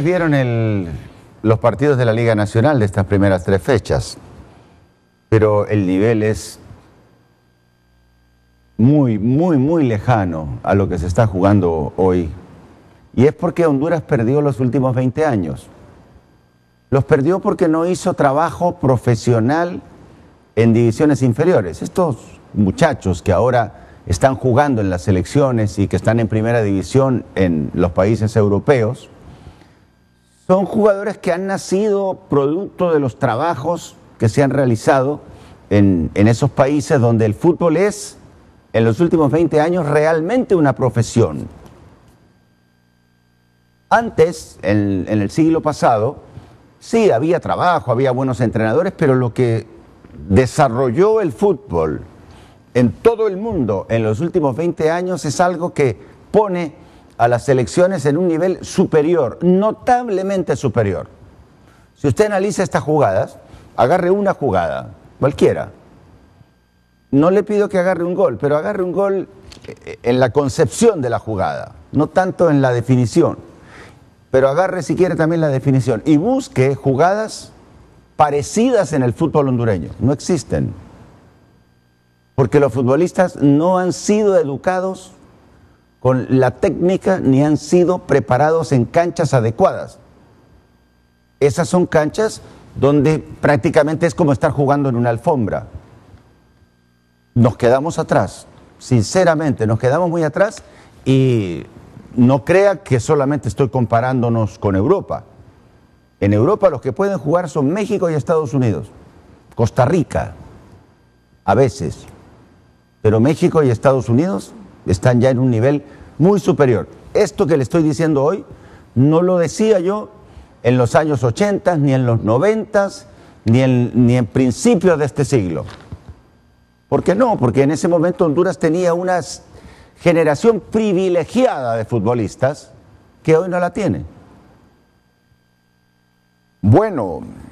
vieron los partidos de la Liga Nacional de estas primeras tres fechas, pero el nivel es muy, muy, muy lejano a lo que se está jugando hoy. Y es porque Honduras perdió los últimos 20 años. Los perdió porque no hizo trabajo profesional en divisiones inferiores. Estos muchachos que ahora están jugando en las selecciones y que están en primera división en los países europeos, son jugadores que han nacido producto de los trabajos que se han realizado en, esos países donde el fútbol es, en los últimos 20 años, realmente una profesión. Antes, en, en el siglo pasado, sí, había trabajo, había buenos entrenadores, pero lo que desarrolló el fútbol en todo el mundo en los últimos 20 años es algo que pone a las selecciones en un nivel superior, notablemente superior. Si usted analiza estas jugadas, agarre una jugada, cualquiera. No le pido que agarre un gol, pero agarre un gol eh, en la concepción de la jugada, no tanto en la definición. Pero agarre si quiere también la definición y busque jugadas parecidas en el fútbol hondureño. No existen. Porque los futbolistas no han sido educados con la técnica ni han sido preparados en canchas adecuadas. Esas son canchas donde prácticamente es como estar jugando en una alfombra. Nos quedamos atrás, sinceramente, nos quedamos muy atrás y no crea que solamente estoy comparándonos con Europa. En Europa los que pueden jugar son México y Estados Unidos, Costa Rica, a veces, pero México y Estados Unidos están ya en un nivel muy superior. Esto que le estoy diciendo hoy no lo decía yo en los años 80, ni en los 90, ni en, ni en principios de este siglo. ¿Por qué no? Porque en ese momento Honduras tenía una generación privilegiada de futbolistas que hoy no la tiene. Bueno,